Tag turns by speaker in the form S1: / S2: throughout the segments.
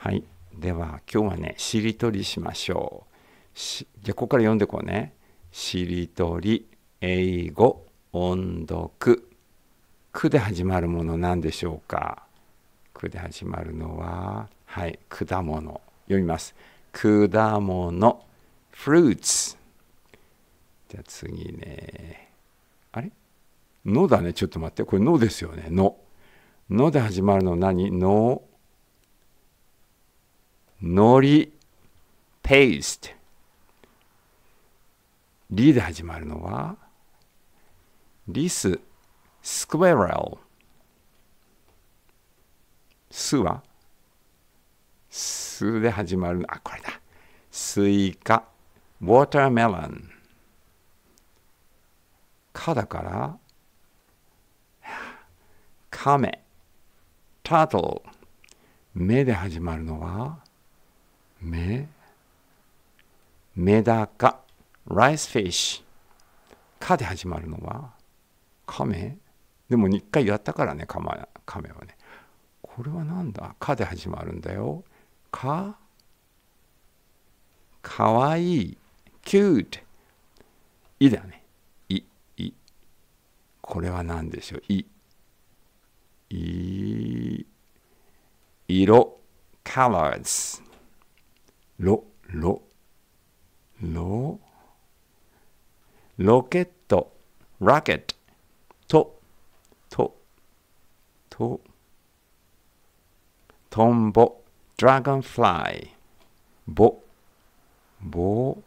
S1: はいでは今日はねしりとりしましょうじゃあここから読んでこうねしりとり英語音読「く」で始まるもの何でしょうか「く」で始まるのははい果物読みます果物フルーツじゃあ次ねあれ「の」だねちょっと待ってこれ「の」ですよね「の」「の」で始まるの何「の」のりペースト。リで始まるのは、リス、スクエラル。スは、スで始まる、あ、これだ。スイカ、ウォーターメロン。カだから、カメ、タートル。目で始まるのは、メメダカライスフィッシュカで始まるのはカメでも一回やったからねカマカメはねこれは何だカで始まるんだよカかわいいキュートいだねいいこれは何でしょういい色 colors ロ、ロ、ロ、ロケット、ラケット、ト、ト、ト、トンボ、ドラゴンフライ、ボ、ボ、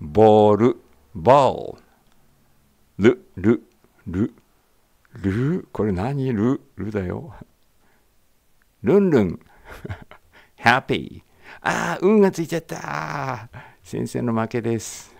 S1: ボール、ボール、ル、ル、ル、ル、これ何ル、ルだよ。ルンルン、ハッピー。ああ運がついちゃった先生の負けです